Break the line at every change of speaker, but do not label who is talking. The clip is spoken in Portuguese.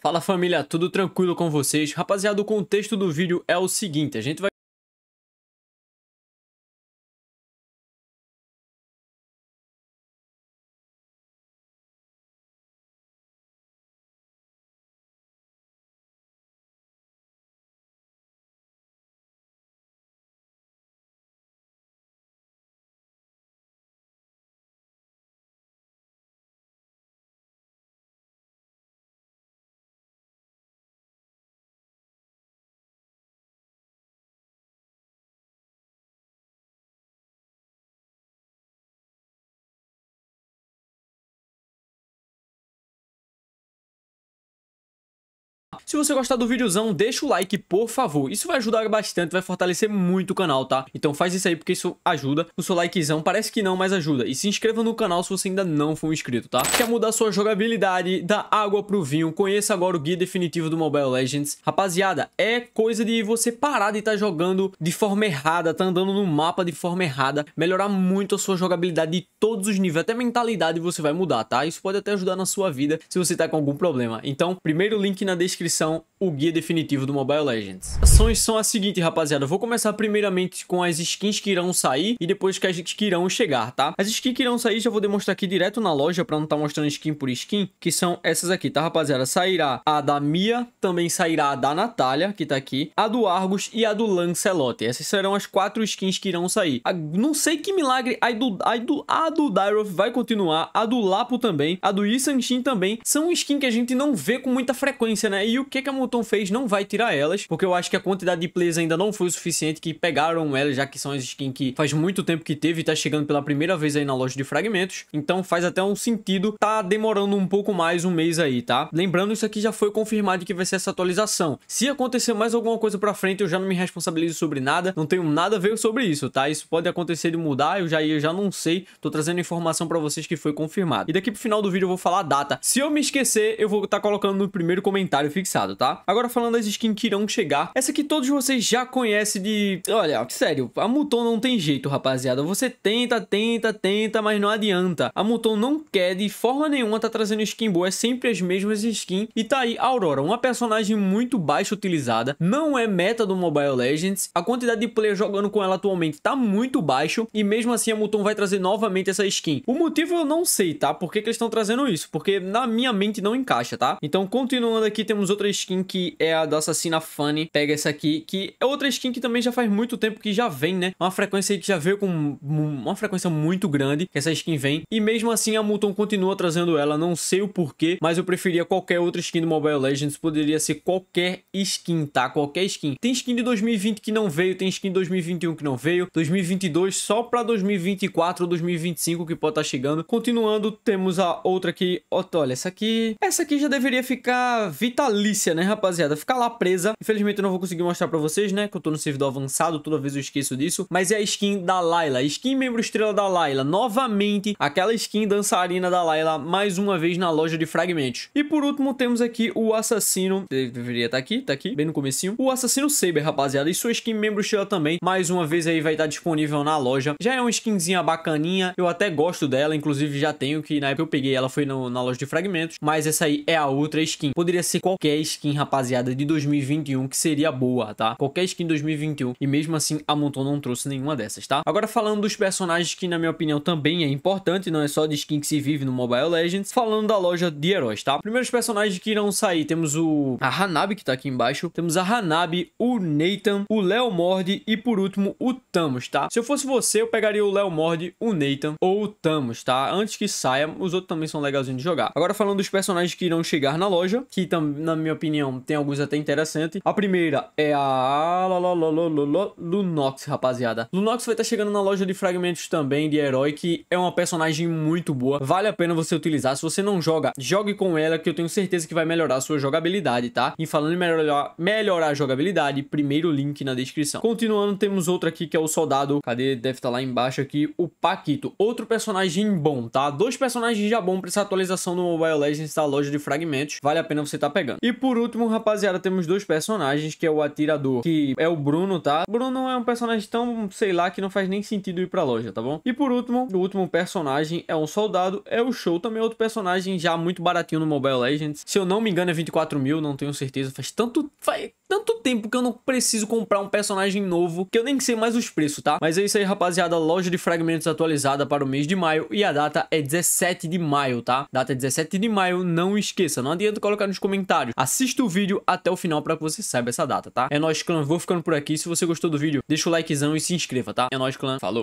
Fala família, tudo tranquilo com vocês? Rapaziada, o contexto do vídeo é o seguinte, a gente vai Se você gostar do videozão, deixa o like, por favor. Isso vai ajudar bastante, vai fortalecer muito o canal, tá? Então faz isso aí, porque isso ajuda. O seu likezão parece que não, mas ajuda. E se inscreva no canal se você ainda não for inscrito, tá? Quer mudar sua jogabilidade da água pro vinho? Conheça agora o guia definitivo do Mobile Legends. Rapaziada, é coisa de você parar de estar tá jogando de forma errada, tá andando no mapa de forma errada, melhorar muito a sua jogabilidade de todos os níveis, até mentalidade você vai mudar, tá? Isso pode até ajudar na sua vida se você tá com algum problema. Então, primeiro link na descrição sont o guia definitivo do Mobile Legends. As ações são as seguintes, rapaziada. Eu vou começar primeiramente com as skins que irão sair e depois que as que irão chegar, tá? As skins que irão sair já vou demonstrar aqui direto na loja pra não estar tá mostrando skin por skin, que são essas aqui, tá, rapaziada? Sairá a da Mia, também sairá a da Natália, que tá aqui, a do Argus e a do Lancelot. Essas serão as quatro skins que irão sair. A, não sei que milagre, a do, a do, a do Dyroth vai continuar, a do Lapo também, a do Isanshin também. São skins que a gente não vê com muita frequência, né? E o que que a Hamilton fez não vai tirar elas, porque eu acho que a quantidade de plays ainda não foi o suficiente que pegaram elas, já que são as skins que faz muito tempo que teve e tá chegando pela primeira vez aí na loja de fragmentos. Então faz até um sentido tá demorando um pouco mais, um mês aí, tá? Lembrando, isso aqui já foi confirmado que vai ser essa atualização. Se acontecer mais alguma coisa pra frente, eu já não me responsabilizo sobre nada, não tenho nada a ver sobre isso, tá? Isso pode acontecer de mudar, eu já, eu já não sei, tô trazendo informação pra vocês que foi confirmado. E daqui pro final do vídeo eu vou falar a data. Se eu me esquecer, eu vou estar tá colocando no primeiro comentário fixado, tá? Agora falando das skins que irão chegar, essa que todos vocês já conhecem de... Olha, sério, a Muton não tem jeito, rapaziada. Você tenta, tenta, tenta, mas não adianta. A Muton não quer de forma nenhuma tá trazendo skin boa, é sempre as mesmas skins. E tá aí a Aurora, uma personagem muito baixa utilizada, não é meta do Mobile Legends. A quantidade de players jogando com ela atualmente tá muito baixo e mesmo assim a Muton vai trazer novamente essa skin. O motivo eu não sei, tá? Por que, que eles estão trazendo isso? Porque na minha mente não encaixa, tá? Então continuando aqui, temos outra skin que é a da Assassina fanny pega essa aqui, que é outra skin que também já faz muito tempo que já vem, né? Uma frequência que já veio com uma frequência muito grande que essa skin vem. E mesmo assim a Muton continua trazendo ela, não sei o porquê, mas eu preferia qualquer outra skin do Mobile Legends, poderia ser qualquer skin, tá? Qualquer skin. Tem skin de 2020 que não veio, tem skin de 2021 que não veio, 2022 só pra 2024 ou 2025 que pode estar tá chegando. Continuando, temos a outra aqui, olha, essa aqui, essa aqui já deveria ficar vitalícia, né, rapaz? rapaziada, ficar lá presa. Infelizmente eu não vou conseguir mostrar pra vocês, né? Que eu tô no servidor avançado, toda vez eu esqueço disso. Mas é a skin da Layla, skin membro estrela da Layla. Novamente, aquela skin dançarina da Layla, mais uma vez na loja de fragmentos. E por último, temos aqui o assassino. deveria estar tá aqui, tá aqui, bem no comecinho. O assassino Saber, rapaziada. E sua skin membro estrela também. Mais uma vez aí vai estar tá disponível na loja. Já é uma skinzinha bacaninha. Eu até gosto dela, inclusive já tenho que na época eu peguei ela foi no, na loja de fragmentos. Mas essa aí é a outra skin. Poderia ser qualquer skin, rapaziada rapaziada de 2021 que seria boa, tá? Qualquer skin 2021 e mesmo assim a Monton não trouxe nenhuma dessas, tá? Agora falando dos personagens que na minha opinião também é importante, não é só de skin que se vive no Mobile Legends, falando da loja de heróis, tá? Primeiros personagens que irão sair, temos o a Hanabi que tá aqui embaixo, temos a Hanabi, o Nathan, o Leo Mord e por último o Thanos, tá? Se eu fosse você, eu pegaria o Leo Mord, o Nathan ou o Thanos, tá? Antes que saia, os outros também são legalzinhos de jogar. Agora falando dos personagens que irão chegar na loja, que na minha opinião tem alguns até interessantes. A primeira é a Lunox, rapaziada. Lunox vai estar tá chegando na loja de fragmentos também de herói, que é uma personagem muito boa. Vale a pena você utilizar. Se você não joga, jogue com ela, que eu tenho certeza que vai melhorar a sua jogabilidade, tá? E falando em melhorar, melhorar a jogabilidade, primeiro link na descrição. Continuando, temos outra aqui que é o soldado. Cadê? Deve estar tá lá embaixo aqui. O Paquito. Outro personagem bom, tá? Dois personagens já bom para essa atualização do Mobile Legends da loja de fragmentos. Vale a pena você estar tá pegando. E por último, último, rapaziada, temos dois personagens, que é o atirador, que é o Bruno, tá? Bruno é um personagem tão, sei lá, que não faz nem sentido ir pra loja, tá bom? E por último, o último personagem é um soldado, é o Show, também é outro personagem já muito baratinho no Mobile Legends. Se eu não me engano é 24 mil, não tenho certeza, faz tanto... Faz tanto tempo que eu não preciso comprar um personagem novo, que eu nem sei mais os preços, tá? Mas é isso aí, rapaziada, loja de fragmentos atualizada para o mês de maio e a data é 17 de maio, tá? Data é 17 de maio, não esqueça, não adianta colocar nos comentários. Assista o o vídeo até o final para que você saiba essa data, tá? É nóis, clã. Vou ficando por aqui. Se você gostou do vídeo, deixa o likezão e se inscreva, tá? É nóis, clã. Falou!